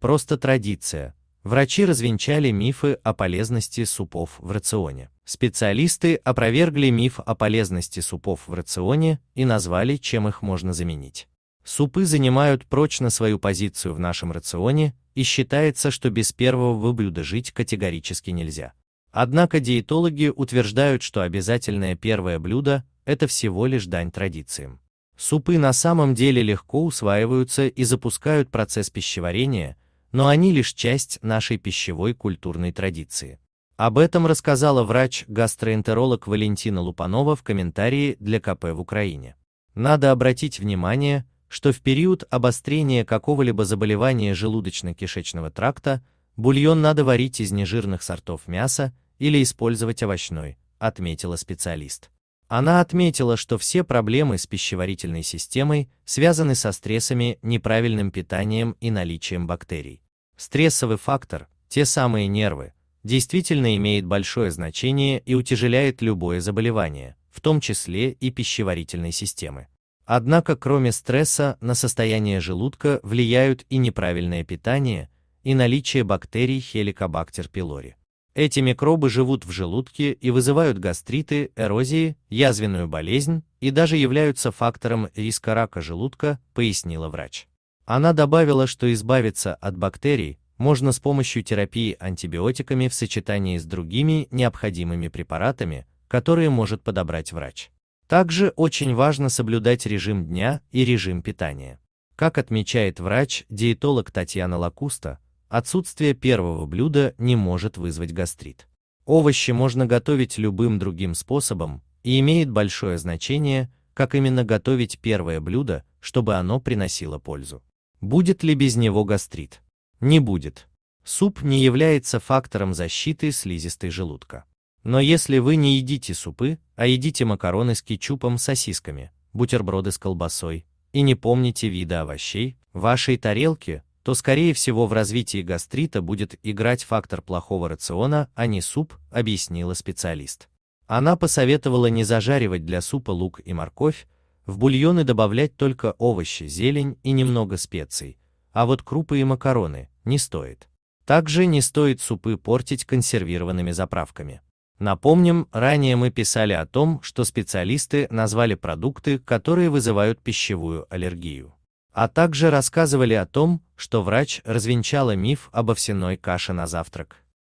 Просто традиция. Врачи развенчали мифы о полезности супов в рационе. Специалисты опровергли миф о полезности супов в рационе и назвали, чем их можно заменить. Супы занимают прочно свою позицию в нашем рационе и считается, что без первого блюда жить категорически нельзя. Однако диетологи утверждают, что обязательное первое блюдо – это всего лишь дань традициям. Супы на самом деле легко усваиваются и запускают процесс пищеварения – но они лишь часть нашей пищевой культурной традиции. Об этом рассказала врач-гастроэнтеролог Валентина Лупанова в комментарии для КП в Украине. Надо обратить внимание, что в период обострения какого-либо заболевания желудочно-кишечного тракта бульон надо варить из нежирных сортов мяса или использовать овощной, отметила специалист. Она отметила, что все проблемы с пищеварительной системой связаны со стрессами, неправильным питанием и наличием бактерий. Стрессовый фактор, те самые нервы, действительно имеет большое значение и утяжеляет любое заболевание, в том числе и пищеварительной системы. Однако кроме стресса на состояние желудка влияют и неправильное питание, и наличие бактерий Helicobacter pylori. Эти микробы живут в желудке и вызывают гастриты, эрозии, язвенную болезнь и даже являются фактором риска рака желудка, пояснила врач. Она добавила, что избавиться от бактерий можно с помощью терапии антибиотиками в сочетании с другими необходимыми препаратами, которые может подобрать врач. Также очень важно соблюдать режим дня и режим питания. Как отмечает врач-диетолог Татьяна Лакуста, Отсутствие первого блюда не может вызвать гастрит. Овощи можно готовить любым другим способом и имеет большое значение, как именно готовить первое блюдо, чтобы оно приносило пользу. Будет ли без него гастрит? Не будет. Суп не является фактором защиты слизистой желудка. Но если вы не едите супы, а едите макароны с кетчупом, сосисками, бутерброды с колбасой и не помните вида овощей, в вашей тарелке то скорее всего в развитии гастрита будет играть фактор плохого рациона, а не суп, объяснила специалист. Она посоветовала не зажаривать для супа лук и морковь, в бульоны добавлять только овощи, зелень и немного специй, а вот крупы и макароны не стоит. Также не стоит супы портить консервированными заправками. Напомним, ранее мы писали о том, что специалисты назвали продукты, которые вызывают пищевую аллергию. А также рассказывали о том, что врач развенчала миф об овсяной каше на завтрак.